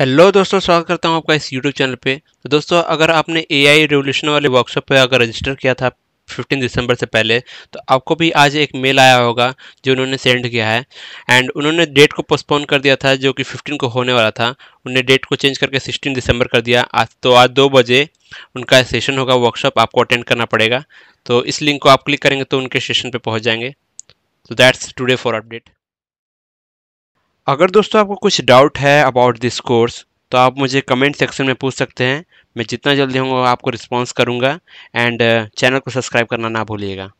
hello दोस्तों स्वागत करता हूं आपका इस यूट्यूब चैनल पे तो दोस्तों अगर आपने ए आई रेवोल्यूशन वाले वर्कशॉप पे अगर रजिस्टर किया था 15 दिसंबर से पहले तो आपको भी आज एक मेल आया होगा जो उन्होंने सेंड किया है एंड उन्होंने डेट को पोस्टपोन कर दिया था जो कि 15 को होने वाला था उन्होंने डेट को चेंज करके 16 दिसंबर कर दिया आज तो आज दो बजे उनका सेशन होगा वर्कशॉप आपको अटेंड करना पड़ेगा तो इस लिंक को आप क्लिक करेंगे तो उनके सेशन पर पहुँच जाएंगे तो दैट्स टूडे फॉर अपडेट अगर दोस्तों आपको कुछ डाउट है अबाउट दिस कोर्स तो आप मुझे कमेंट सेक्शन में पूछ सकते हैं मैं जितना जल्दी होंगे आपको रिस्पॉन्स करूँगा एंड चैनल को सब्सक्राइब करना ना भूलिएगा